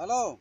Alô?